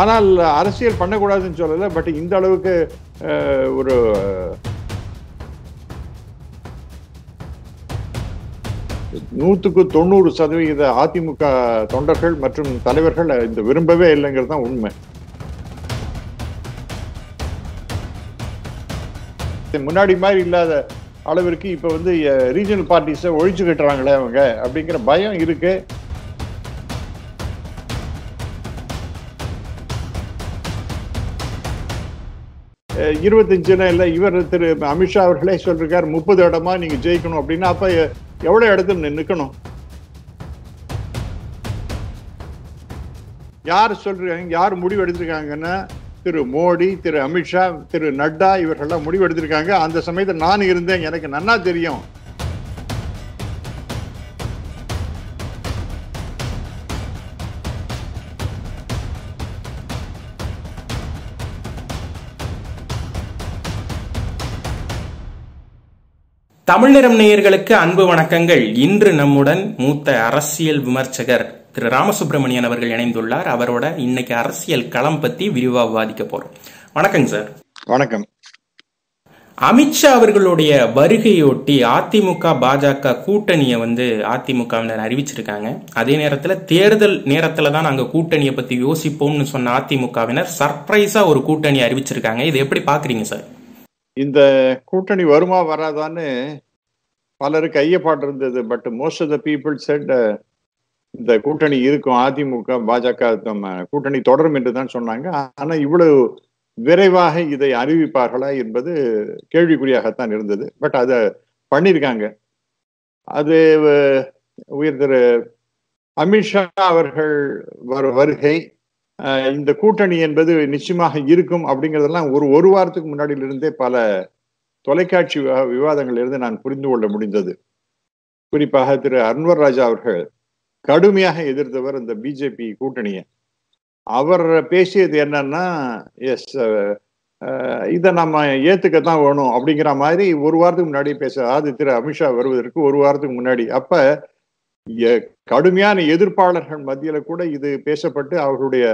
ஆனால் அரசியல் பண்ணக்கூடாதுன்னு சொல்லலை பட் இந்த அளவுக்கு ஒரு நூற்றுக்கு தொண்ணூறு சதவிகித அதிமுக தொண்டர்கள் மற்றும் தலைவர்கள் இந்த விரும்பவே இல்லைங்கிறது தான் உண்மை முன்னாடி மாதிரி இல்லாத அளவிற்கு இப்போ வந்து ரீஜனல் பார்ட்டிஸை ஒழிச்சு கட்டுறாங்களே அவங்க அப்படிங்கிற பயம் இருக்குது இருபத்தஞ்சுனா இல்லை இவர் திரு அமித்ஷா அவர்களே சொல்லிருக்கார் முப்பது இடமா நீங்க ஜெயிக்கணும் அப்படின்னா அப்போ எவ்வளோ இடத்துல நிற்கணும் யார் சொல்றாங்க யார் முடிவு எடுத்திருக்காங்கன்னா திரு மோடி திரு அமித்ஷா திரு நட்டா இவர்கள்லாம் முடிவு எடுத்திருக்காங்க அந்த சமயத்தில் நான் இருந்தேன் எனக்கு நன்னா தெரியும் தமிழ்நிறம் நேயர்களுக்கு அன்பு வணக்கங்கள் இன்று நம்முடன் மூத்த அரசியல் விமர்சகர் திரு ராமசுப்ரமணியன் அவர்கள் இணைந்துள்ளார் அவரோட இன்னைக்கு அரசியல் களம் பத்தி விரிவா விவாதிக்க போறோம் வணக்கங்க சார் வணக்கம் அமித்ஷா அவர்களுடைய வருகையொட்டி அதிமுக பாஜக கூட்டணியை வந்து அதிமுகவினர் அறிவிச்சிருக்காங்க அதே நேரத்தில் தேர்தல் நேரத்தில் தான் நாங்கள் கூட்டணியை பற்றி யோசிப்போம்னு சொன்ன அதிமுகவினர் சர்ப்ரைஸாக ஒரு கூட்டணி அறிவிச்சிருக்காங்க இது எப்படி பார்க்குறீங்க சார் இந்த கூட்டணி வருமா வராதான்னு பலருக்கு ஐயப்பாடு இருந்தது but most of the people said இந்த கூட்டணி இருக்கும் அதிமுக பாஜக நம்ம கூட்டணி தொடரும் என்று தான் சொன்னாங்க ஆனால் இவ்வளவு விரைவாக இதை அறிவிப்பார்களா என்பது கேள்விக்குறியாகத்தான் இருந்தது பட் அதை பண்ணியிருக்காங்க அது உயர் திரு அமித்ஷா அவர்கள் வருகை இந்த கூட்டணி என்பது நிச்சயமாக இருக்கும் அப்படிங்கிறதெல்லாம் ஒரு ஒரு வாரத்துக்கு முன்னாடியிலிருந்தே பல தொலைக்காட்சி விவாதங்களிலிருந்து நான் புரிந்து கொள்ள முடிந்தது குறிப்பாக திரு அன்வர் ராஜா அவர்கள் கடுமையாக எதிர்த்தவர் இந்த பிஜேபி கூட்டணியை அவர் பேசியது என்னன்னா எஸ் இதை நம்ம ஏற்றுக்கத்தான் வேணும் அப்படிங்கிற மாதிரி ஒரு வாரத்துக்கு முன்னாடி பேச அது திரு அமித்ஷா வருவதற்கு ஒரு வாரத்துக்கு முன்னாடி அப்போ கடுமையான எதிர்ப்பாளர்கள் மத்தியில கூட இது பேசப்பட்டு அவர்களுடைய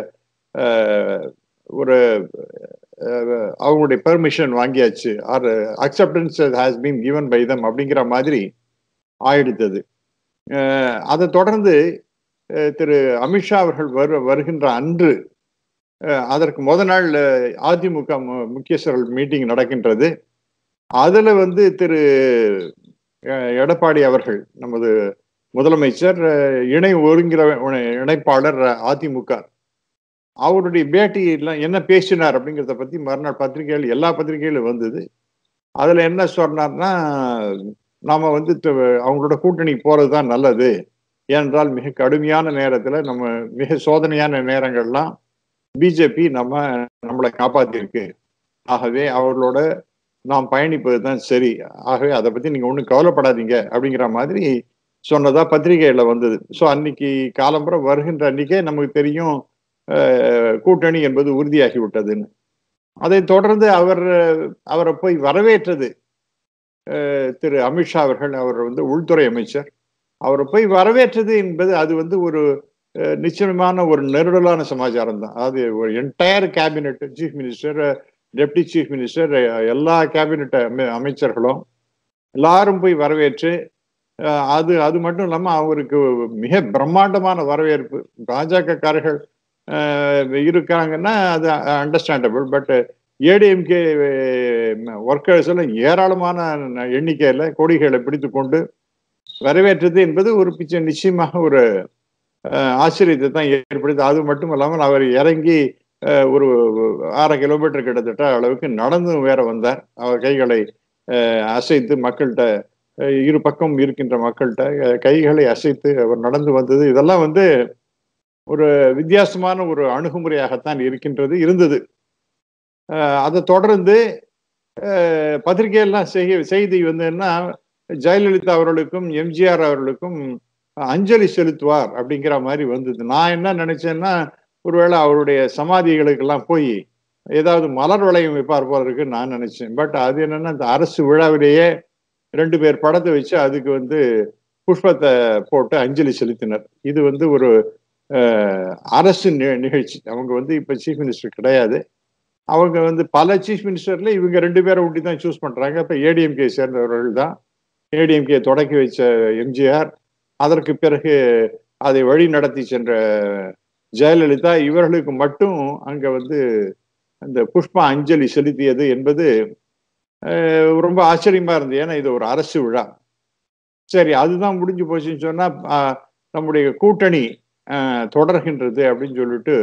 ஒரு அவங்களுடைய பெர்மிஷன் வாங்கியாச்சு or acceptance has been given by them அப்படிங்கிற மாதிரி ஆயிடுத்தது அதை தொடர்ந்து திரு அமித்ஷா அவர்கள் வரு வருகின்ற அன்று அதற்கு முத நாள் அதிமுக முக்கியஸ்தர்கள் மீட்டிங் நடக்கின்றது அதில் வந்து திரு எடப்பாடி அவர்கள் நமது முதலமைச்சர் இணை ஒருங்கிற இணைப்பாளர் அதிமுக அவருடைய பேட்டியெல்லாம் என்ன பேசினார் அப்படிங்கிறத பற்றி மறுநாள் பத்திரிகைகள் எல்லா பத்திரிகைகளும் வந்தது அதில் என்ன சொன்னார்னா நாம் வந்து அவங்களோட கூட்டணி போகிறது தான் நல்லது ஏனென்றால் மிக கடுமையான நேரத்தில் நம்ம மிக சோதனையான நேரங்கள்லாம் பிஜேபி நம்ம நம்மளை காப்பாற்றிருக்கு ஆகவே அவர்களோட நாம் பயணிப்பது தான் சரி ஆகவே அதை பற்றி நீங்கள் ஒன்றும் கவலைப்படாதீங்க அப்படிங்கிற மாதிரி சொன்னதா பத்திரிகையில் வந்தது ஸோ அன்னைக்கு காலம்புற வருகின்ற அன்னைக்கே நமக்கு தெரியும் கூட்டணி என்பது உறுதியாகி விட்டதுன்னு அதை தொடர்ந்து அவர் அவரை போய் வரவேற்றது திரு அமித்ஷா அவர்கள் அவர் வந்து உள்துறை அமைச்சர் அவரை போய் வரவேற்றது என்பது அது வந்து ஒரு நிச்சயமான ஒரு நெருடலான சமாச்சாரம் தான் அது ஒரு entire cabinet chief minister deputy chief minister எல்லா கேபினெட் அமைச்சர்களும் எல்லாரும் போய் வரவேற்று அது அது மட்டும் இல்லாமல் அவருக்கு மிக பிரம்மாண்டமான வரவேற்பு பாஜகக்காரர்கள் இருக்காங்கன்னா அது அண்டர்ஸ்டாண்டபிள் பட் ஏடிஎம்கே ஒர்க்கர்ஸ் எல்லாம் ஏராளமான எண்ணிக்கையில் கொடிகளை பிடித்து கொண்டு வரவேற்றது என்பது ஒரு பிச்சை நிச்சயமாக ஒரு ஆச்சரியத்தை தான் ஏற்படுத்தி அது மட்டும் இல்லாமல் அவர் இறங்கி ஒரு அரை கிலோமீட்டர் கிட்டத்தட்ட அளவுக்கு நடந்து வேற வந்தார் அவர் கைகளை அசைத்து மக்கள்கிட்ட இரு பக்கம் இருக்கின்ற மக்கள்கிட்ட கைகளை அசைத்து அவர் நடந்து வந்தது இதெல்லாம் வந்து ஒரு வித்தியாசமான ஒரு அணுகுமுறையாகத்தான் இருக்கின்றது இருந்தது அதை தொடர்ந்து பத்திரிகையெல்லாம் செய்ய செய்தி வந்துன்னா ஜெயலலிதா அவர்களுக்கும் எம்ஜிஆர் அவர்களுக்கும் அஞ்சலி செலுத்துவார் அப்படிங்கிற மாதிரி வந்தது நான் என்ன நினைச்சேன்னா ஒருவேளை அவருடைய சமாதிகளுக்கெல்லாம் போய் ஏதாவது மலர் வளையம் வைப்பார் போல இருக்குன்னு நான் நினைச்சேன் பட் அது என்னன்னா இந்த அரசு விழாவிலேயே ரெண்டு பேர் படத்தை வச்சு அதுக்கு வந்து புஷ்பத்தை போட்டு அஞ்சலி செலுத்தினர் இது வந்து ஒரு அரசு நிகழ்ச்சி அவங்க வந்து இப்போ சீஃப் மினிஸ்டர் கிடையாது அவங்க வந்து பல சீஃப் மினிஸ்டர்ல இவங்க ரெண்டு பேரை ஒட்டி தான் சூஸ் பண்ணுறாங்க இப்போ ஏடிஎம்கே சேர்ந்தவர்கள் தான் ஏடிஎம்கே தொடக்கி வச்ச எம்ஜிஆர் அதற்கு பிறகு அதை வழி நடத்தி சென்ற ஜெயலலிதா இவர்களுக்கு மட்டும் அங்கே வந்து அந்த புஷ்பா அஞ்சலி செலுத்தியது என்பது ரொம்ப ஆச்சரியமா இருந்தது ஏன்னா இது ஒரு அரசு விழா சரி அதுதான் முடிஞ்சு போச்சுன்னு சொன்னா நம்முடைய கூட்டணி தொடர்கின்றது அப்படின்னு சொல்லிட்டு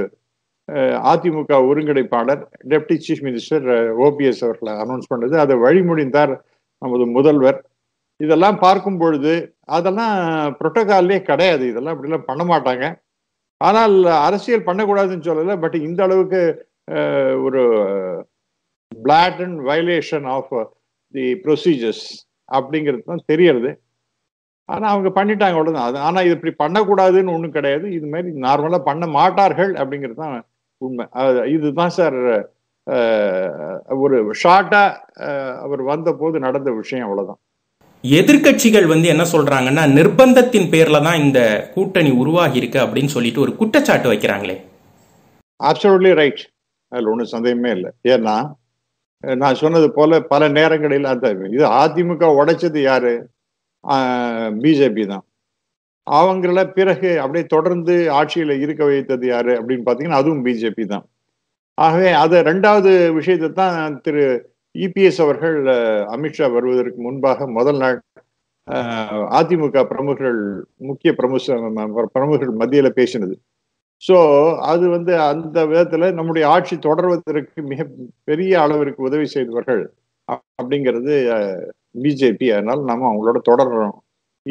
அதிமுக ஒருங்கிணைப்பாளர் டெப்டி சீஃப் மினிஸ்டர் ஓபிஎஸ் அவர்களை அனௌன்ஸ் பண்ணது அதை வழிமுடிந்தார் நமது முதல்வர் இதெல்லாம் பார்க்கும் பொழுது அதெல்லாம் புரோட்டோகால்லே கிடையாது இதெல்லாம் அப்படிலாம் பண்ண மாட்டாங்க ஆனால் அரசியல் பண்ணக்கூடாதுன்னு சொல்லலை பட் இந்த அளவுக்கு ஒரு blatant violation of the procedures அப்படிங்கிறது தான் தெரியறது ஆனால் அவங்க பண்ணிட்டாங்க உடனே அது ஆனால் இது இப்படி பண்ணக்கூடாதுன்னு ஒன்றும் கிடையாது இது மாதிரி நார்மலாக பண்ண மாட்டார்கள் அப்படிங்கிறது தான் உண்மை இதுதான் சார் ஒரு ஷார்ட்டாக அவர் வந்தபோது நடந்த விஷயம் அவ்வளோதான் எதிர்கட்சிகள் வந்து என்ன சொல்றாங்கன்னா நிர்பந்தத்தின் பேர்ல தான் இந்த கூட்டணி உருவாகி இருக்கு அப்படின்னு சொல்லிட்டு ஒரு குற்றச்சாட்டு வைக்கிறாங்களே அப்சல்யூட்லி ரைட் அதில் ஒன்றும் சந்தேகமே இல்லை ஏன்னா நான் சொன்னது போல பல நேரங்களில் அந்த இது அதிமுக உடைச்சது யாரு பிஜேபி தான் அவங்கள பிறகு அப்படியே தொடர்ந்து ஆட்சியில இருக்க வைத்தது யாரு அப்படின்னு பார்த்தீங்கன்னா அதுவும் பிஜேபி தான் ஆகவே அது ரெண்டாவது விஷயத்தை தான் திரு இபிஎஸ் e அவர்கள் அமித்ஷா வருவதற்கு முன்பாக முதல் நாள் அதிமுக பிரமுகர்கள் முக்கிய பிரமுக பிரமுகர்கள் மத்தியில பேசினது ஸோ அது வந்து அந்த விதத்தில் நம்முடைய ஆட்சி தொடர்வதற்கு மிக பெரிய அளவிற்கு உதவி செய்தவர்கள் அப்படிங்கிறது பிஜேபி அதனால் நம்ம அவங்களோட தொடர்றோம்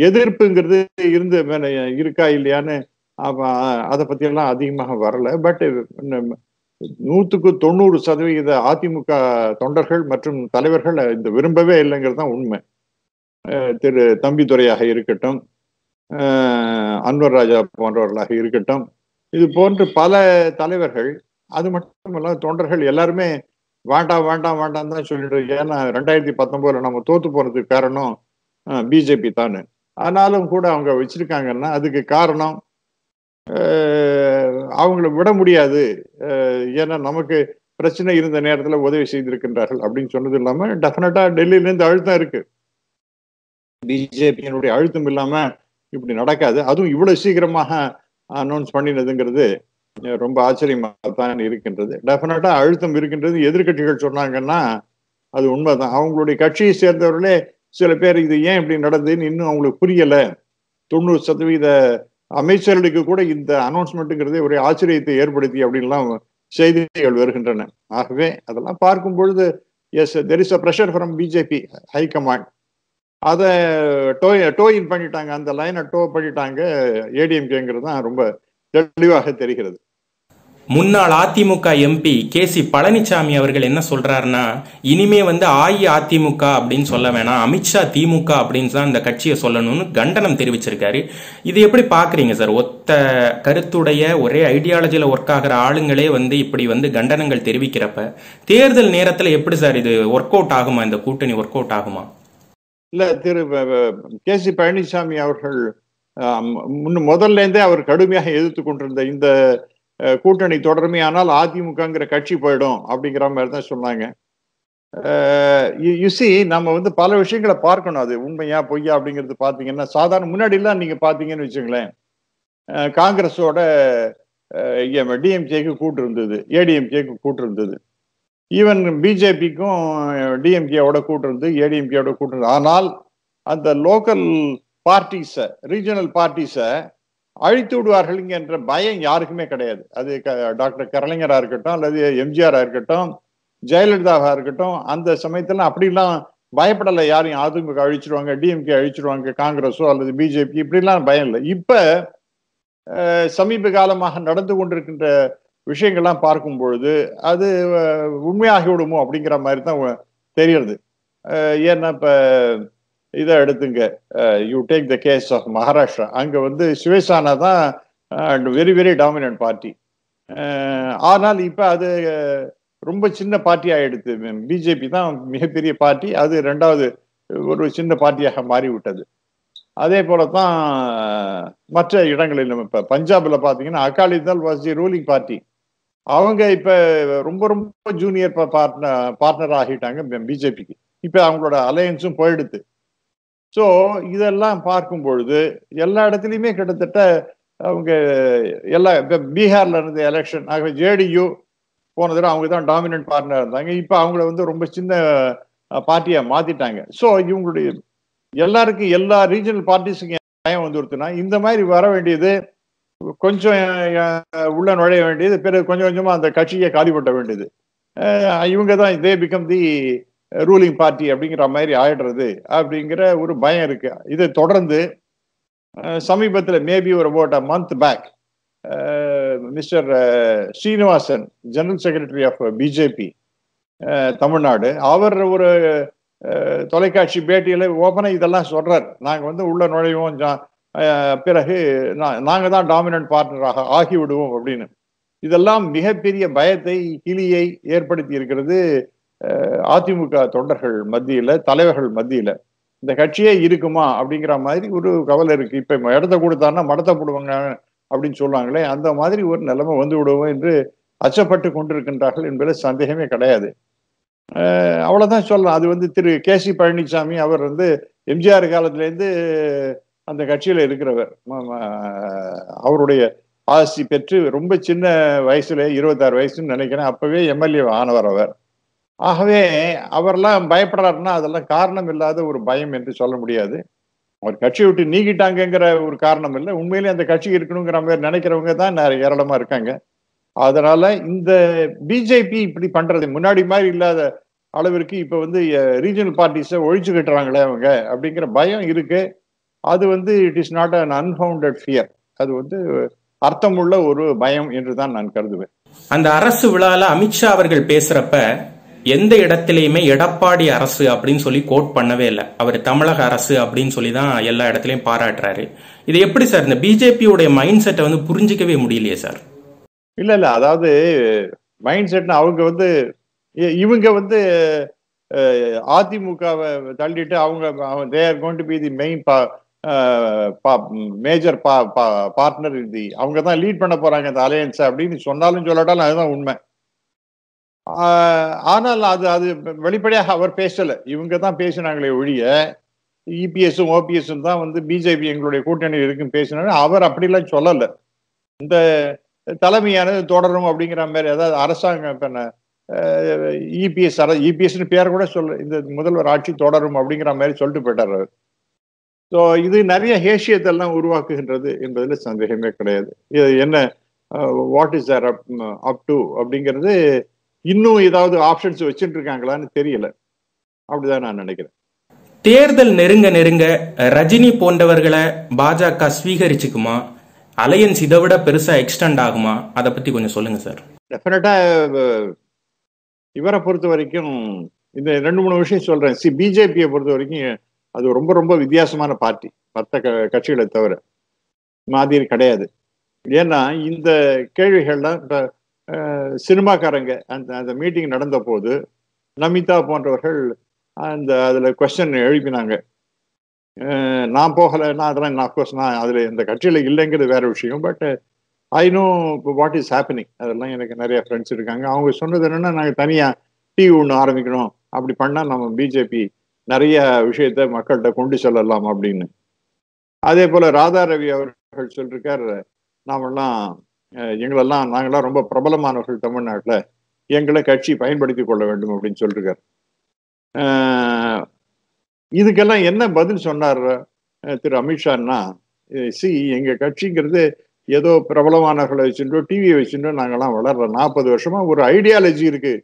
எதிர்ப்புங்கிறது இருந்து இருக்கா இல்லையான்னு அதை பற்றியெல்லாம் அதிகமாக வரலை பட் நூற்றுக்கு தொண்ணூறு சதவிகித அதிமுக தொண்டர்கள் மற்றும் தலைவர்கள் இந்த விரும்பவே இல்லைங்கிறது தான் உண்மை திரு தம்பித்துறையாக இருக்கட்டும் அன்வர் ராஜா போன்றவர்களாக இருக்கட்டும் இது போன்று பல தலைவர்கள் அது மட்டுமல்ல தொண்டர்கள் எல்லாருமே வேண்டாம் வேண்டாம் வேண்டாம் தான் சொல்லிட்டு ஏன்னா ரெண்டாயிரத்தி பத்தொன்பதுல நம்ம தோத்து போறதுக்கு காரணம் பிஜேபி தானு ஆனாலும் கூட அவங்க வச்சிருக்காங்கன்னா அதுக்கு காரணம் அவங்கள விட முடியாது ஏன்னா நமக்கு பிரச்சனை இருந்த நேரத்தில் உதவி செய்திருக்கின்றார்கள் அப்படின்னு சொன்னது இல்லாமல் டெஃபினட்டா இருந்து அழுத்தம் இருக்கு பிஜேபியினுடைய அழுத்தம் இல்லாம இப்படி நடக்காது அதுவும் இவ்வளவு சீக்கிரமாக அனௌன்ஸ் பண்ணினதுங்கிறது ரொம்ப ஆச்சரியமாக தான் இருக்கின்றது டெஃபினட்டா அழுத்தம் இருக்கின்றது எதிர்கட்சிகள் சொன்னாங்கன்னா அது உண்மைதான் அவங்களுடைய கட்சியை சேர்ந்தவர்களே சில பேர் இது ஏன் இப்படி நடந்ததுன்னு இன்னும் அவங்களுக்கு புரியல தொண்ணூறு சதவீத அமைச்சர்களுக்கு கூட இந்த அனௌன்ஸ்மெண்ட்டுங்கிறதே ஒரே ஆச்சரியத்தை ஏற்படுத்தி அப்படின்லாம் செய்திகள் வருகின்றன ஆகவே அதெல்லாம் பார்க்கும் பொழுது yes there is a pressure from BJP high command அதை டோய் இன் பண்ணிட்டாங்க அந்த லைனை டோ பண்ணிட்டாங்க ஏடிஎம்கேங்கிறது தான் ரொம்ப தெளிவாக தெரிகிறது முன்னாள் AIADMK MP K C Palaniswami அவர்கள் என்ன சொல்றாருன்னா இனிமே வந்து அஇஅதிமுக அப்படின்னு சொல்ல வேணாம் அமித்ஷா திமுக அப்படின்னு தான் இந்த கட்சியை சொல்லணும்னு கண்டனம் தெரிவிச்சிருக்காரு இது எப்படி பாக்குறீங்க சார் ஒத்த கருத்துடைய ஒரே ஐடியாலஜியில ஒர்க் ஆகிற ஆளுங்களே வந்து இப்படி வந்து கண்டனங்கள் தெரிவிக்கிறப்ப தேர்தல் நேரத்துல எப்படி சார் இது ஒர்க் அவுட் ஆகுமா இந்த கூட்டணி ஒர்க் அவுட் ஆகுமா இல்ல திரு கே சி பழனிசாமி அவர்கள் முன்னு முதல்ல இருந்தே அவர் கடுமையாக எதிர்த்து கொண்டிருந்த இந்த கூட்டணி தொடர்மே ஆனால் அதிமுகங்கிற கட்சி போயிடும் அப்படிங்கிற மாதிரி தான் சொன்னாங்க யுசி நம்ம வந்து பல விஷயங்களை பார்க்கணும் அது உண்மையா பொய்யா அப்படிங்கிறது பார்த்தீங்கன்னா சாதாரண முன்னாடிலாம் நீங்க பார்த்தீங்கன்னு வச்சுங்களேன் காங்கிரஸோட டிஎம்கேக்கு கூட்டு இருந்தது ஏடிஎம்கேக்கு கூட்டு இருந்தது ஈவன் பிஜேபிக்கும் டிஎம்கேவோட கூட்டுறது ஏடிஎம்கேவோட கூட்டுறது ஆனால் அந்த லோக்கல் பார்ட்டிஸை ரீஜனல் பார்ட்டிஸை அழித்து விடுவார்கள் என்ற பயம் யாருக்குமே கிடையாது அது டாக்டர் கரலைஞராக இருக்கட்டும் அல்லது எம்ஜிஆராக இருக்கட்டும் ஜெயலலிதாவாக இருக்கட்டும் அந்த சமயத்தில் அப்படிலாம் பயப்படலை யாரையும் அதிமுக அழிச்சிருவாங்க டிஎம்கே அழிச்சிருவாங்க காங்கிரஸோ அல்லது பிஜேபி இப்படிலாம் பயம் இல்லை இப்போ சமீப காலமாக நடந்து கொண்டிருக்கின்ற விஷயங்கள்லாம் பார்க்கும் பொழுது அது உண்மையாகிவிடுமோ அப்படிங்கிற மாதிரி தான் தெரியறது ஏன்னா இப்போ இதை எடுத்துங்க you take the case of Maharashtra அங்கே வந்து சிவசானா தான் வெரி வெரி டாமினன்ட் பார்ட்டி ஆனால் இப்போ அது ரொம்ப சின்ன பார்ட்டி ஆகிடுது பிஜேபி தான் மிகப்பெரிய பார்ட்டி அது ரெண்டாவது ஒரு சின்ன பார்ட்டியாக மாறிவிட்டது அதே போல தான் மற்ற இடங்களில் இப்போ பஞ்சாபில் பார்த்தீங்கன்னா Akali Dal was the ruling party அவங்க இப்ப ரொம்ப ரொம்ப ஜூனியர் பார்ட்னர் பார்ட்னர் ஆகிட்டாங்க பிஜேபிக்கு இப்ப அவங்களோட அலையன்ஸும் போயிடுது ஸோ இதெல்லாம் பார்க்கும் பொழுது எல்லா இடத்துலையுமே கிட்டத்தட்ட அவங்க எல்லா இப்போ பீகார்ல இருந்த எலெக்ஷன் ஆகவே ஜேடியு போன தடவை அவங்க தான் டாமினன்ட் பார்ட்னர் இருந்தாங்க இப்போ அவங்கள வந்து ரொம்ப சின்ன பார்ட்டியா மாத்திட்டாங்க ஸோ இவங்களுடைய எல்லாருக்கும் எல்லா ரீஜனல் பார்ட்டிஸுக்கும் பயம் வந்துருத்துனா இந்த மாதிரி வர வேண்டியது கொஞ்சம் உள்ள நுழைய வேண்டியது பிறகு கொஞ்சம் கொஞ்சமாக அந்த கட்சியை காலி பண்ண வேண்டியது இவங்க தான் இதே பிகம் தி ரூலிங் பார்ட்டி அப்படிங்கிற மாதிரி ஆயிடுறது அப்படிங்கிற ஒரு பயம் இருக்கு இதை தொடர்ந்து சமீபத்தில் மேபி ஒரு about a month back mister Srinivasan general secretary of BJP Tamil Nadu அவர் ஒரு தொலைக்காட்சி பேட்டியில் ஓப்பனாக இதெல்லாம் சொல்றார் நாங்கள் வந்து உள்ள நுழைவோம் பிறகு நான் நாங்கள் தான் டாமினன்ட் பார்ட்னராக ஆகிவிடுவோம் அப்படின்னு இதெல்லாம் மிகப்பெரிய பயத்தை கிளியை ஏற்படுத்தி இருக்கிறது அதிமுக தொண்டர்கள் மத்தியில் தலைவர்கள் மத்தியில் இந்த கட்சியே இருக்குமா அப்படிங்கிற மாதிரி ஒரு கவலை இருக்கு இப்ப இடத்த கொடுத்தான்னா மடத்தை போடுவாங்க அப்படின்னு சொல்லுவாங்களே அந்த மாதிரி ஒரு நிலைமை வந்து விடுவோம் என்று அச்சப்பட்டு கொண்டிருக்கின்றார்கள் என்பதில் சந்தேகமே கிடையாது அவ்வளவுதான் சொல்லலாம் அது வந்து திரு கே சி பழனிசாமி அவர் வந்து எம்ஜிஆர் காலத்திலேருந்து அந்த கட்சியில் இருக்கிறவர் அவருடைய ஆசி பெற்று ரொம்ப சின்ன வயசுல இருபத்தாறு வயசுன்னு நினைக்கிறேன் அப்பவே எம்எல்ஏ ஆனவர் அவர் ஆகவே அவரெல்லாம் பயப்படுறாருன்னா அதெல்லாம் காரணம் இல்லாத ஒரு பயம் என்று சொல்ல முடியாது அவர் கட்சியை விட்டு நீக்கிட்டாங்கிற ஒரு காரணம் இல்லை உண்மையிலே அந்த கட்சி இருக்கணுங்கிற மாதிரி நினைக்கிறவங்க தான் நிறைய ஏராளமா இருக்காங்க அதனால இந்த பிஜேபி இப்படி பண்றது முன்னாடி மாதிரி இல்லாத அளவிற்கு இப்ப வந்து ரீஜனல் பார்ட்டிஸை ஒழிச்சு கட்டுறாங்களே அவங்க அப்படிங்கிற பயம் இருக்கு அது வந்து it is not an unbounded fear அது வந்து அர்த்தமுள்ள ஒரு பயம் என்று தான் நான் கருதுவேன் அந்த அரசு விழால அமித்ஷா அவர்கள் பேசுறப்ப எந்த இடத்திலையுமே எடப்பாடி அரசு அப்படின்னு சொல்லி கோட் பண்ணவே இல்லை அவர் தமிழக அரசு அப்படின்னு சொல்லி தான் எல்லா இடத்துலையும் பாராட்டுறாரு இது எப்படி சார் இந்த பிஜேபியோடைய மைண்ட் செட்டை வந்து புரிஞ்சிக்கவே முடியலையே சார் இல்ல இல்ல அதாவது மைண்ட் செட் அவங்க வந்து இவங்க வந்து அதிமுகவை தள்ளிட்டு அவங்க there are going to be the main major பா பார்ட்னர் இது அவங்க தான் லீட் பண்ண போறாங்க இந்த அலையன்ஸ் அப்படின்னு சொன்னாலும் சொல்லட்டாலும் அதுதான் உண்மை ஆனால் அது அது வெளிப்படையாக அவர் பேசலை இவங்க தான் பேசினாங்களே ஒழிய இபிஎஸும் ஓபிஎஸும் தான் வந்து பிஜேபி எங்களுடைய கூட்டணி இருக்குன்னு பேசினாங்க அவர் அப்படிலாம் சொல்லலை இந்த தலைமையானது தொடரும் அப்படிங்கிற மாதிரி அதாவது அரசாங்கம் இப்போ இபிஎஸ் இபிஎஸ்னு பேர் கூட சொல்ல இந்த முதல்வர் ஆட்சி தொடரும் அப்படிங்கிற மாதிரி சொல்லிட்டு போயிட்டார் ஸோ இது நிறைய ஹேஷியத்தெல்லாம் உருவாக்குகின்றது என்பதில் சந்தேகமே கிடையாது இது என்ன what is are up up to அப்படிங்கிறது இன்னும் ஏதாவது ஆப்ஷன்ஸ் வச்சுட்டு இருக்காங்களான்னு தெரியல அப்படிதான் நான் நினைக்கிறேன் தேர்தல் நெருங்க நெருங்க ரஜினி போன்றவர்களை பாஜக ஸ்வீகரிச்சுக்குமா அலையன்ஸ் இதை விட பெருசா எக்ஸ்டெண்ட் ஆகுமா அதை பத்தி கொஞ்சம் சொல்லுங்க சார் டெஃபினட்டா இவரை பொறுத்த வரைக்கும் இந்த ரெண்டு மூணு விஷயம் சொல்றேன் சி பிஜேபியை பொறுத்த வரைக்கும் அது ரொம்ப ரொம்ப வித்தியாசமான பார்ட்டி மற்ற க கட்சிகளை தவிர மாதிரி கிடையாது ஏன்னா இந்த கேள்விகள்லாம் இப்போ சினிமாக்காரங்க அந்த அந்த மீட்டிங் நடந்த போது நமிதா போன்றவர்கள் அந்த அதில் கொஸ்டின் எழுப்பினாங்க நான் போகலை நான் அதெல்லாம் அஃப்கோர்ஸ் நான் அதில் இந்த கட்சியில் இல்லைங்கிறது வேற விஷயம் but I know what is happening அதெல்லாம் எனக்கு நிறைய ஃப்ரெண்ட்ஸ் இருக்காங்க அவங்க சொன்னது என்னென்னா நாங்கள் தனியாக டிவி ஒன்று ஆரம்பிக்கணும் அப்படி பண்ணால் நம்ம பிஜேபி நிறைய விஷயத்த மக்கள்கிட்ட கொண்டு செல்லலாம் அப்படின்னு அதே போல ராதா ரவி அவர்கள் சொல்லிருக்கார் நாமெல்லாம் எங்களெல்லாம் நாங்களாம் ரொம்ப பிரபலமானவர்கள் தமிழ்நாட்டில் எங்களை கட்சி பயன்படுத்தி கொள்ள வேண்டும் அப்படின்னு சொல்லிருக்கார் இதுக்கெல்லாம் என்ன பதில் சொன்னார் திரு அமித்ஷான்னா சி எங்க கட்சிங்கிறது ஏதோ பிரபலமானவர்களை வச்சுட்டோம் டிவியை வச்சுட்டோம் நாங்கள்லாம் வளர்ற நாற்பது வருஷமா ஒரு ஐடியாலஜி இருக்கு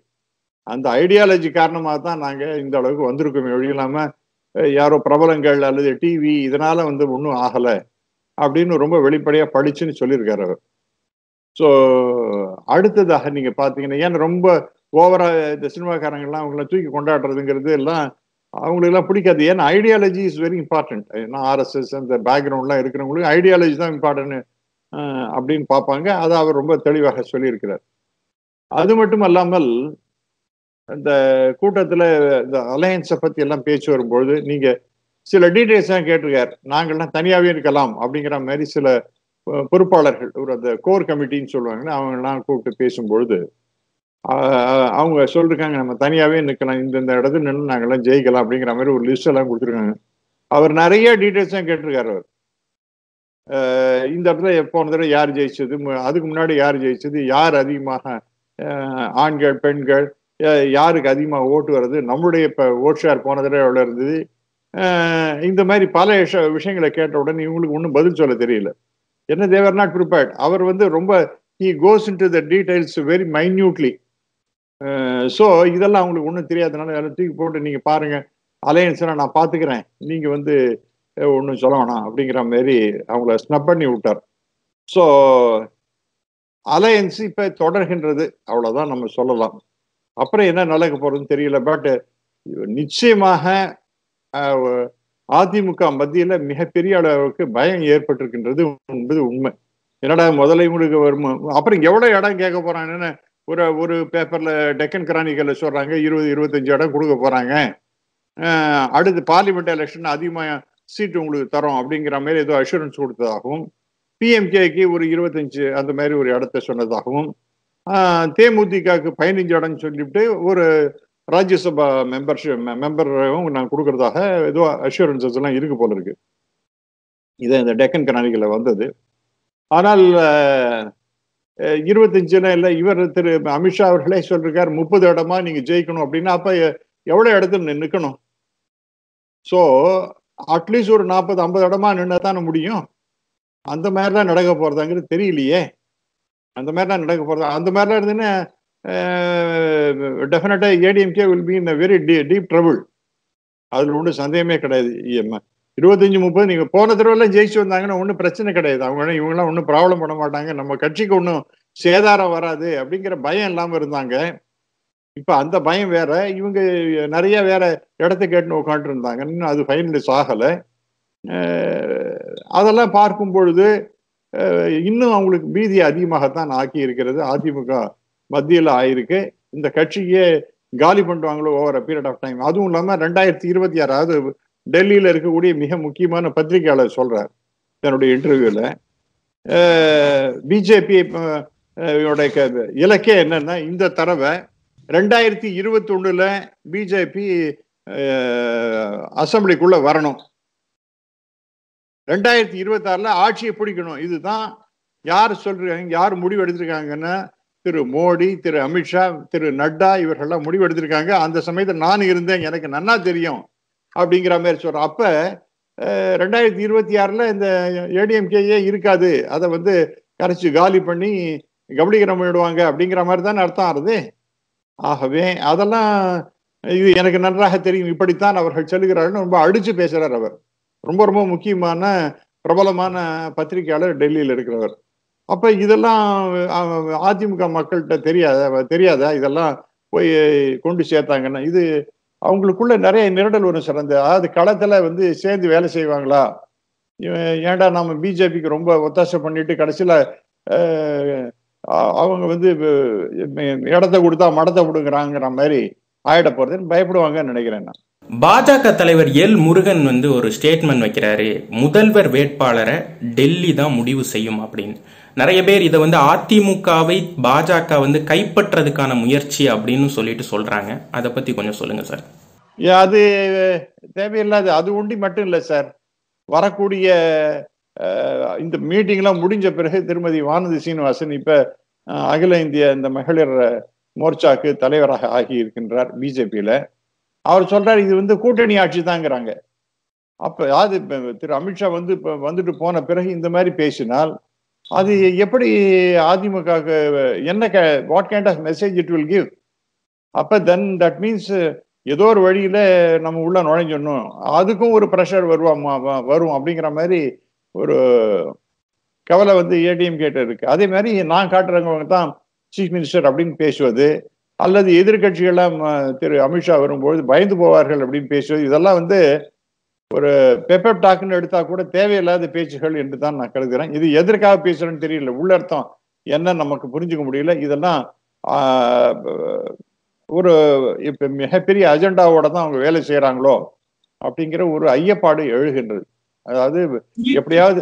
அந்த ஐடியாலஜி காரணமாக தான் நாங்கள் இந்த அளவுக்கு வந்திருக்கோமே ஒழி இல்லாமல் யாரோ பிரபலங்கள் அல்லது டிவி இதனால வந்து ஒன்றும் ஆகலை அப்படின்னு ரொம்ப வெளிப்படையாக படிச்சுன்னு சொல்லியிருக்காரு அவர் ஸோ அடுத்ததாக நீங்கள் பார்த்தீங்கன்னா ஏன்னா ரொம்ப ஓவரா இந்த சினிமாக்காரங்கள்லாம் அவங்கள தூக்கி கொண்டாடுறதுங்கிறது எல்லாம் அவங்களுக்கெல்லாம் பிடிக்காது ஏன்னா ஐடியாலஜி இஸ் வெரி இம்பார்ட்டன்ட் ஏன்னா ஆர்எஸ்எஸ் அந்த பேக்ரவுண்ட்லாம் இருக்கிறவங்களுக்கு ஐடியாலஜி தான் இம்பார்ட்டன்ட் அப்படின்னு பார்ப்பாங்க அதை அவர் ரொம்ப தெளிவாக சொல்லியிருக்கிறார் அது மட்டும் அல்லாமல் அந்த கூட்டத்தில் இந்த அலையன்ஸை பற்றி எல்லாம் பேச்சு வரும்பொழுது நீங்கள் சில டீட்டெயில்ஸ் தான் கேட்டிருக்கார் நாங்கள்லாம் தனியாகவே இருக்கலாம் அப்படிங்கிற மாதிரி சில பொறுப்பாளர்கள் ஒரு அந்த கோர் கமிட்டின்னு சொல்லுவாங்கன்னா அவங்கெல்லாம் கூப்பிட்டு பேசும்பொழுது அவங்க சொல்லிருக்காங்க நம்ம தனியாகவே நிற்கலாம் இந்தந்த இடத்துல நின்று நாங்கள்லாம் ஜெயிக்கலாம் அப்படிங்கிற மாதிரி ஒரு லிஸ்ட் எல்லாம் கொடுத்துருக்காங்க அவர் நிறைய டீட்டெயில்ஸ் தான் கேட்டிருக்காரு அவர் இந்த இடத்துல போன தடவை யார் ஜெயிச்சது அதுக்கு முன்னாடி யார் ஜெயிச்சது யார் அதிகமாக ஆண்கள் பெண்கள் யாருக்கு அதிகமாக ஓட்டு வர்றது நம்மளுடைய இப்போ ஓட் ஷேர் போனதில் எவ்வளோ இருந்தது இந்த மாதிரி பல விஷயங்களை கேட்ட உடனே இவங்களுக்கு ஒன்றும் பதில் சொல்ல தெரியல என்ன தேவர் நாட் ப்ரிப்பேர்ட் அவர் வந்து ரொம்ப he goes into the details very minutely so இதெல்லாம் அவங்களுக்கு ஒன்றும் தெரியாதனால எல்லாம் தூக்கி போட்டு நீங்கள் பாருங்கள் அலையன்ஸ்னால் நான் பார்த்துக்கிறேன் நீங்கள் வந்து ஒன்றும் சொல்ல வேணாம் அப்படிங்கிற மாதிரி அவங்கள ஸ்னப் பண்ணி விட்டார் ஸோ அலையன்ஸ் இப்போ தொடர்கின்றது அவ்வளோதான் நம்ம சொல்லலாம் அப்புறம் என்ன நடக்க போறதுன்னு தெரியல பட் நிச்சயமாக அதிமுக மத்தியில மிகப்பெரிய அளவுக்கு பயம் ஏற்பட்டிருக்கின்றது என்பது உண்மை என்னடா முதலை முழுக்க வரும் அப்புறம் எவ்வளவு இடம் கேட்க போறாங்கன்னு ஒரு ஒரு பேப்பர்ல டெக்கன் கிரானிக்கல்ல சொல்றாங்க இருபது இருபத்தஞ்சு இடம் கொடுக்க போறாங்க அடுத்து பார்லிமெண்ட் எலெக்ஷன் அதிகமாக சீட்டு உங்களுக்கு தரோம் அப்படிங்கிற மாதிரி ஏதோ அஷூரன்ஸ் கொடுத்ததாகவும் பிஎம்கேக்கு ஒரு இருபத்தஞ்சு அந்த மாதிரி ஒரு இடத்த சொன்னதாகவும் தேமுதிகவுக்கு பதினஞ்சு இடம்னு சொல்லிவிட்டு ஒரு ராஜ்யசபா மெம்பர்ஷிப் மெம்பரும் நாங்கள் கொடுக்கறதாக ஏதோ அஷூரன்சஸ் எல்லாம் இருக்கு போல இருக்கு இதை இந்த டெக்கன் கனானிகளை வந்தது ஆனால் இருபத்தஞ்சுல இல்லை இவர் திரு அமித்ஷா அவர்களே சொல்லிருக்கார் முப்பது இடமா நீங்க ஜெயிக்கணும் அப்படின்னா அப்ப எவ்வளோ இடத்துல நிற்கணும் ஸோ அட்லீஸ்ட் ஒரு நாற்பது ஐம்பது இடமா நின்று தானே முடியும் அந்த மாதிரி தான் நடக்க போறதாங்கிறது தெரியலையே அந்த மாதிரிலாம் நடக்க போகிறது அந்த மாதிரிலாம் இருந்ததுன்னா டெஃபினட்டாக ADMK will be in very டீ டீப் ட்ரபுள் அதில் ஒன்றும் சந்தேகமே கிடையாது இஎம்ஐ e இருபத்தஞ்சி முப்பது நீங்கள் போன தடவைலாம் ஜெயிச்சு வந்தாங்கன்னா ஒன்றும் பிரச்சனை கிடையாது அவங்க இவங்கெல்லாம் ஒன்றும் ப்ராப்ளம் பண்ண மாட்டாங்க நம்ம கட்சிக்கு ஒன்றும் சேதாரம் வராது அப்படிங்கிற பயம் இல்லாமல் இருந்தாங்க இப்போ அந்த பயம் வேற இவங்க நிறைய வேற இடத்த கேட்டுன்னு உட்காந்துருந்தாங்க அது ஃபைனலிஸ்ட் ஆகலை அதெல்லாம் பார்க்கும் பொழுது இன்னும் அவங்களுக்கு பீதி அதிகமாகத்தான் ஆக்கி இருக்கிறது அதிமுக மத்தியில் ஆயிருக்கு இந்த கட்சியே காலி பண்ணுவாங்களோ over a period of time அதுவும் இல்லாமல் ரெண்டாயிரத்தி இருபத்தி ஆறு அதாவது டெல்லியில் இருக்கக்கூடிய மிக முக்கியமான பத்திரிகையாளர் சொல்கிறார் தன்னுடைய இன்டர்வியூவில் பிஜேபி இலக்கே என்னன்னா இந்த தடவை ரெண்டாயிரத்தி இருபத்தி ஒன்றுல பிஜேபி அசம்பிளிக்குள்ள வரணும் ரெண்டாயிரத்தி இருபத்தாறுல ஆட்சியை பிடிக்கணும் இதுதான் யார் சொல்றாங்க யார் முடிவு எடுத்திருக்காங்கன்னு திரு மோடி திரு அமித்ஷா திரு நட்டா இவர்கள்லாம் முடிவு எடுத்திருக்காங்க அந்த சமயத்தில் நான் இருந்தேன் எனக்கு நன்னா தெரியும் அப்படிங்கிற மாதிரி சொல்ற அப்போ ரெண்டாயிரத்தி இருபத்தி ஆறில் இந்த ஏடிஎம்கேயே இருக்காது அதை வந்து கரைச்சி காலி பண்ணி கவனிக்கிற விடுவாங்க அப்படிங்கிற மாதிரி தானே அர்த்தம் ஆறுது ஆகவே அதெல்லாம் இது எனக்கு நன்றாக தெரியும் இப்படித்தான் அவர்கள் சொல்கிறார்கள் ரொம்ப அடிச்சு பேசுகிறார் அவர் ரொம்ப ரொம்ப முக்கியமான பிரபலமான பத்திரிகையாளர் டெல்லியில் இருக்கிறவர் அப்போ இதெல்லாம் அதிமுக மக்கள்கிட்ட தெரியாத தெரியாதா இதெல்லாம் போய் கொண்டு சேர்த்தாங்கன்னா இது அவங்களுக்குள்ள நிறைய நிரடல் வரும் சிறந்த அதாவது களத்தில் வந்து சேர்ந்து வேலை செய்வாங்களா ஏன்டா நம்ம பிஜேபிக்கு ரொம்ப ஒத்தாசை பண்ணிட்டு கடைசியில் அவங்க வந்து இடத்த கொடுத்தா மடத்தை கொடுக்குறாங்கிற மாதிரி ஆயிட போகிறதுன்னு பயப்படுவாங்கன்னு நினைக்கிறேன் நான் பாஜக தலைவர் எல் முருகன் வந்து ஒரு ஸ்டேட்மெண்ட் வைக்கிறாரு முதல்வர் வேட்பாளரை டெல்லி தான் முடிவு செய்யும் அப்படின்னு நிறைய பேர் இதை வந்து அதிமுகவை பாஜக வந்து கைப்பற்றதுக்கான முயற்சி அப்படின்னு சொல்லிட்டு சொல்றாங்க அதை பத்தி கொஞ்சம் சொல்லுங்க சார் அது தேவையில்லாது அது ஒண்டி மட்டும் இல்லை சார் வரக்கூடிய இந்த மீட்டிங்லாம் முடிஞ்ச பிறகு திருமதி வானதி சீனிவாசன் இப்ப அகில இந்திய இந்த மகளிர் மோர்ச்சாக்கு தலைவராக ஆகி இருக்கின்றார் பிஜேபியில அவர் சொல்றாரு இது வந்து கூட்டணி ஆட்சி தாங்கிறாங்க அப்ப அது திரு அமித்ஷா வந்து இப்போ வந்துட்டு போன பிறகு இந்த மாதிரி பேசினால் அது எப்படி அதிமுக என்ன what kind of message it will give அப்ப தென் தட் மீன்ஸ் ஏதோ ஒரு வழியில நம்ம உள்ள நுழைஞ்சிடணும் அதுக்கும் ஒரு ப்ரெஷர் வருவா வரும் அப்படிங்கிற மாதிரி ஒரு கவலை வந்து ஏடிஎம் கேட்ட இருக்கு அதே மாதிரி நான் காட்டுறவங்க தான் சீஃப் மினிஸ்டர் அப்படின்னு பேசுவது அல்லது எதிர்கட்சிகள்லாம் திரு அமித்ஷா வரும்பொழுது பயந்து போவார்கள் அப்படின்னு பேசுவது இதெல்லாம் வந்து ஒரு பெப்பப் டாக்குன்னு எடுத்தா கூட தேவையில்லாத பேச்சுகள் என்று தான் நான் கருதுகிறேன் இது எதற்காக பேசுறேன்னு தெரியல உள்ளர்த்தம் என்ன நமக்கு புரிஞ்சுக்க முடியல இதெல்லாம் ஒரு இப்ப மிகப்பெரிய அஜெண்டாவோட தான் அவங்க வேலை செய்யறாங்களோ அப்படிங்கிற ஒரு ஐயப்பாடு எழுகின்றது அதாவது எப்படியாவது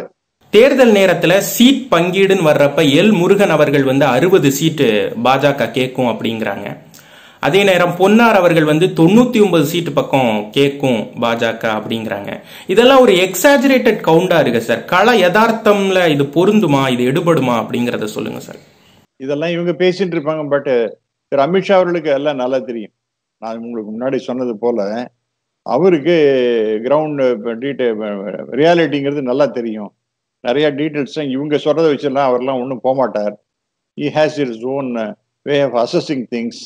தேர்தல் நேரத்தில் சீட் பங்கீடுன்னு வர்றப்ப எல் முருகன் அவர்கள் வந்து அறுபது சீட்டு பாஜக கேட்கும் அப்படிங்கிறாங்க அதே நேரம் பொன்னார் அவர்கள் வந்து தொண்ணூத்தி ஒன்பது சீட்டு பக்கம் கேட்கும் பாஜக அப்படிங்கிறாங்க இதெல்லாம் ஒரு எக்ஸாஜரேட்டட் கவுண்டா இருக்கு சார் கள யதார்த்தம்ல இது பொருந்துமா இது எடுபடுமா அப்படிங்கறத சொல்லுங்க சார் இதெல்லாம் இவங்க பேசிட்டு இருப்பாங்க பட் திரு அமித்ஷா அவர்களுக்கு எல்லாம் நல்லா தெரியும் நான் உங்களுக்கு முன்னாடி சொன்னது போல அவருக்கு கிரவுண்ட் ரியாலிட்டிங்கிறது நல்லா தெரியும் நிறைய டீட்டெயில்ஸும் இவங்க சொல்கிறத வச்சுலாம் அவர்லாம் ஒன்றும் போகமாட்டார் he has it own way of assessing things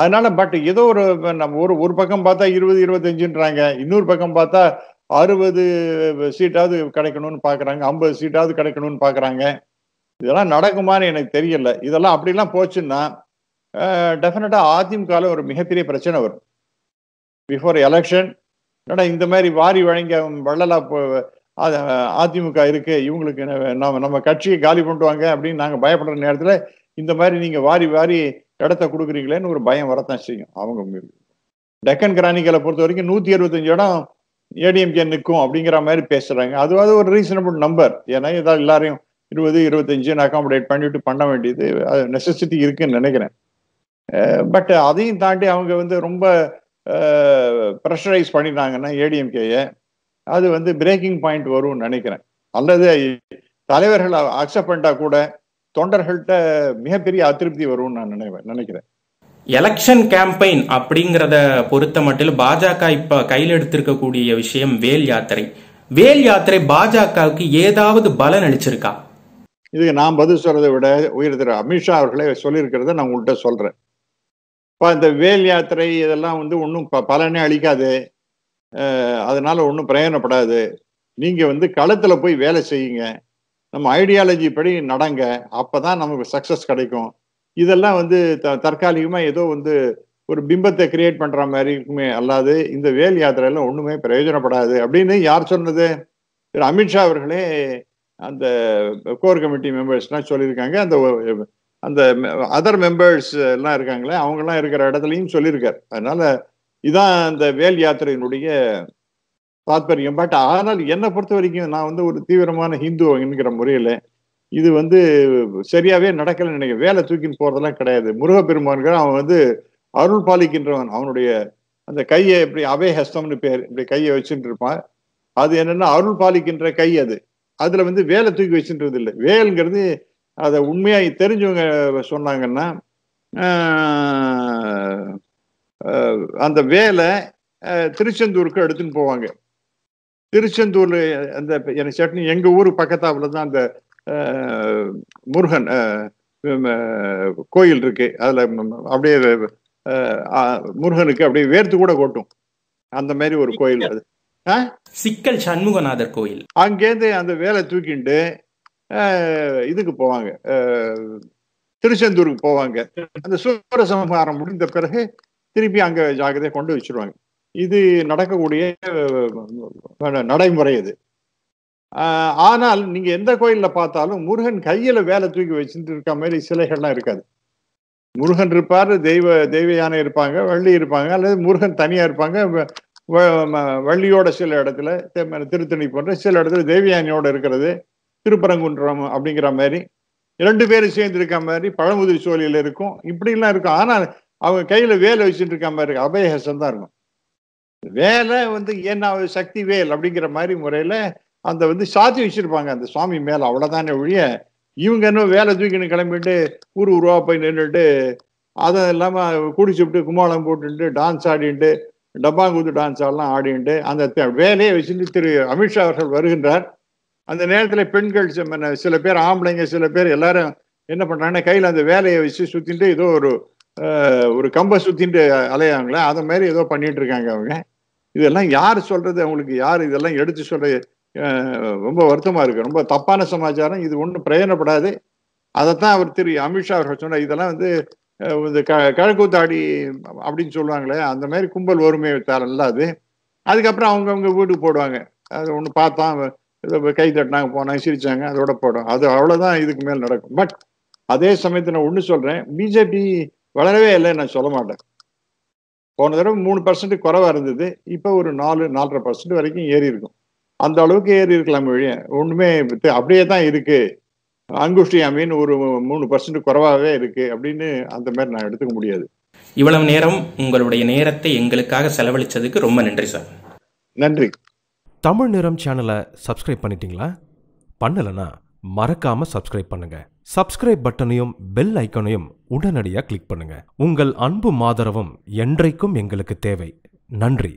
அதனால பட் ஏதோ ஒரு நம்ம ஒரு ஒரு பக்கம் பார்த்தா இருபது இருபத்தஞ்சுன்றாங்க இன்னொரு பக்கம் பார்த்தா அறுபது சீட்டாவது கிடைக்கணும்னு பார்க்குறாங்க ஐம்பது சீட்டாவது கிடைக்கணும்னு பார்க்குறாங்க இதெல்லாம் நடக்குமான்னு எனக்கு தெரியல இதெல்லாம் அப்படிலாம் போச்சுன்னா டெஃபினட்டாக uh, அதிமுகவில் ஒரு மிகப்பெரிய பிரச்சனை வரும் பிஃபோர் எலெக்ஷன் ஏன்னா இந்த மாதிரி வாரி வழங்க வள்ளலா அதிமுக இருக்கு இவங்களுக்கு நம்ம நம்ம கட்சியை காலி பண்ணுவாங்க அப்படின்னு நாங்கள் பயப்படுற நேரத்தில் இந்த மாதிரி நீங்கள் வாரி வாரி இடத்த கொடுக்குறீங்களேன்னு ஒரு பயம் வரத்தான் செய்யும் அவங்க டெக்கன் கிரானிக்கலை பொறுத்த வரைக்கும் நூற்றி இருபத்தஞ்சு இடம் ஏடிஎம்கே நிற்கும் அப்படிங்கிற மாதிரி பேசுகிறாங்க அது ஒரு ரீசனபிள் நம்பர் ஏன்னா ஏதாவது எல்லாரையும் இருபது இருபத்தஞ்சுன்னு அகாமடேட் பண்ணிட்டு பண்ண வேண்டியது அது நெசசிட்டி இருக்குன்னு நினைக்கிறேன் பட் அதையும் தாண்டி அவங்க வந்து ரொம்ப ப்ரெஷரைஸ் பண்ணிட்டாங்கன்னா ஏடிஎம்கேயை அது வந்து பிரேக்கிங் பாயிண்ட் வரும்னு நினைக்கிறேன் அல்லது தலைவர்கள் அக்செப்ட் பண்ணிட்டா கூட தொண்டர்கள்ட்ட மிகப்பெரிய அதிருப்தி வரும்னு நான் நினைவேன் நினைக்கிறேன் எலெக்ஷன் கேம்பெயின் அப்படிங்கிறத பொறுத்த மட்டும் பாஜக இப்ப கையில் எடுத்திருக்கக்கூடிய விஷயம் வேல் யாத்திரை வேல் யாத்திரை பாஜகவுக்கு ஏதாவது பலன் அளிச்சிருக்கா இதுக்கு நான் பதில் சொல்றதை விட உயர் திரு அமித்ஷா அவர்களே சொல்லியிருக்கிறத நான் உங்கள்கிட்ட சொல்றேன் இப்போ இந்த வேல் யாத்திரை இதெல்லாம் வந்து ஒன்றும் பலனே அளிக்காது அதனால ஒன்றும் பிரயோஜனப்படாது நீங்கள் வந்து களத்தில் போய் வேலை செய்யுங்க நம்ம ஐடியாலஜி படி நடங்க அப்போ தான் நமக்கு சக்ஸஸ் கிடைக்கும் இதெல்லாம் வந்து த தற்காலிகமாக ஏதோ வந்து ஒரு பிம்பத்தை கிரியேட் பண்ணுற மாதிரிக்குமே அல்லாது இந்த வேல் யாத்திரையெல்லாம் ஒன்றுமே பிரயோஜனப்படாது அப்படின்னு யார் சொன்னது திரு அமித்ஷா அவர்களே அந்த கோர் கமிட்டி மெம்பர்ஸ்லாம் சொல்லியிருக்காங்க அந்த அந்த அதர் மெம்பர்ஸ் எல்லாம் இருக்காங்களே அவங்கெல்லாம் இருக்கிற இடத்துலையும் சொல்லியிருக்காரு அதனால இதான் அந்த வேல் யாத்திரையினுடைய தாத்பரியம் பட் ஆனால் என்னை பொறுத்த வரைக்கும் நான் வந்து ஒரு தீவிரமான ஹிந்து என்கிற முறையில் இது வந்து சரியாவே நடக்கலன்னு நினைக்க வேலை தூக்கின்னு போறதெல்லாம் கிடையாது முருகப்பெருமான்கள் அவன் வந்து அருள் பாலிக்கின்றவன் அவனுடைய அந்த கையை இப்படி அவே ஹஸ்தம்னு பேர் இப்படி கையை வச்சுட்டு இருப்பான் அது என்னன்னா அருள் பாலிக்கின்ற கை அது அதுல வந்து வேலை தூக்கி வச்சுன்றது இல்லை வேல்ங்கிறது அதை உண்மையாக தெரிஞ்சவங்க சொன்னாங்கன்னா அந்த வேலை திருச்செந்தூருக்கு எடுத்துன்னு போவாங்க திருச்செந்தூர்ல அந்த எனக்கு சட்னி எங்க ஊரு பக்கத்தாப்புல தான் அந்த முருகன் கோயில் இருக்கு அதுல அப்படியே முருகனுக்கு அப்படியே வேர்த்து கூட கொட்டும் அந்த மாதிரி ஒரு கோயில் அது சிக்கல் சண்முகநாதர் கோயில் அங்கேருந்து அந்த வேலை தூக்கிண்டு இதுக்கு போவாங்க திருச்செந்தூருக்கு போவாங்க அந்த சூரசம்ஹாரம் முடிந்த பிறகு திருப்பி அங்க ஜாகிரதையை கொண்டு வச்சிருவாங்க இது நடக்கக்கூடிய நடைமுறை அது ஆனால் நீங்க எந்த கோயில்ல பார்த்தாலும் முருகன் கையில வேலை தூக்கி வச்சுட்டு இருக்க மாதிரி சிலைகள்லாம் இருக்காது முருகன் இருப்பார் தெய்வ தெய்வ யானை இருப்பாங்க வள்ளி இருப்பாங்க அல்லது முருகன் தனியா இருப்பாங்க வள்ளியோட சில இடத்துல திருத்தணி போன்ற சில இடத்துல தேவியானியோட இருக்கிறது திருப்பரங்குன்றம் அப்படிங்கிற மாதிரி இரண்டு பேரும் சேர்ந்து இருக்க மாதிரி பழமுதிர் சோழியில் இருக்கும் இப்படிலாம் இருக்கும் ஆனால் அவங்க கையில் வேலை வச்சுட்டு இருக்க மாதிரி இருக்கு அபயஹசம் தான் இருக்கும் வேலை வந்து ஏன்னா சக்தி வேல் அப்படிங்கிற மாதிரி முறையில் அந்த வந்து சாத்தி வச்சுருப்பாங்க அந்த சுவாமி மேலே அவ்வளோதானே ஒழிய இவங்க இன்னும் வேலை தூக்கின்னு கிளம்பிட்டு ஊர் உருவா போய் நின்றுட்டு அதை இல்லாமல் விட்டு கும்மாளம் போட்டுட்டு டான்ஸ் ஆடிட்டு டப்பாங்குத்து டான்ஸ் ஆடலாம் ஆடிட்டு அந்த வேலையை வச்சுட்டு திரு அமித்ஷா அவர்கள் வருகின்றார் அந்த நேரத்தில் பெண்கள் சில பேர் ஆம்பளைங்க சில பேர் எல்லாரும் என்ன பண்ணுறாங்கன்னா கையில் அந்த வேலையை வச்சு சுற்றிட்டு ஏதோ ஒரு ஒரு கம்ப சுத்தின்ட்டு அலையாங்களே அதை மாதிரி ஏதோ பண்ணிட்டு இருக்காங்க அவங்க இதெல்லாம் யார் சொல்றது அவங்களுக்கு யார் இதெல்லாம் எடுத்து சொல்ற ரொம்ப வருத்தமா இருக்கு ரொம்ப தப்பான சமாச்சாரம் இது ஒன்றும் பிரயோஜனப்படாது அதைத்தான் அவர் திரு அமித்ஷா அவர்கள் சொன்னார் இதெல்லாம் வந்து இந்த க கழக்கூத்தாடி அப்படின்னு சொல்லுவாங்களே அந்த மாதிரி கும்பல் ஒருமை தாரல்ல அது அதுக்கப்புறம் அவங்கவுங்க வீட்டுக்கு போடுவாங்க அது ஒன்று பார்த்தான் கை தட்டினாங்க போனாங்க சிரிச்சாங்க அதோட போடும் அது அவ்வளோதான் இதுக்கு மேல் நடக்கும் பட் அதே சமயத்தில் நான் ஒன்று சொல்கிறேன் பிஜேபி வளரவே இல்லை நான் சொல்ல மாட்டேன் போன தடவை மூணு பர்சன்ட் குறைவா இருந்தது இப்போ ஒரு நாலு நாலரை பர்சன்ட் வரைக்கும் ஏறி இருக்கும் அந்த அளவுக்கு ஏறி இருக்கலாம் வழிய ஒன்றுமே அப்படியே தான் இருக்கு அங்குஷ்டி அமீன் ஒரு மூணு பர்சன்ட் குறைவாகவே இருக்கு அப்படின்னு அந்த மாதிரி நான் எடுத்துக்க முடியாது இவ்வளவு நேரம் உங்களுடைய நேரத்தை எங்களுக்காக செலவழிச்சதுக்கு ரொம்ப நன்றி சார் நன்றி தமிழ் நிறம் சேனலை சப்ஸ்கிரைப் பண்ணிட்டீங்களா பண்ணலைண்ணா மறக்காம சப்ஸ்கிரைப் பண்ணுங்க சப்ஸ்கிரைப் பட்டனையும் பெல் ஐக்கனையும் உடனடியாக கிளிக் பண்ணுங்க உங்கள் அன்பு மாதரவும் என்றைக்கும் எங்களுக்கு தேவை நன்றி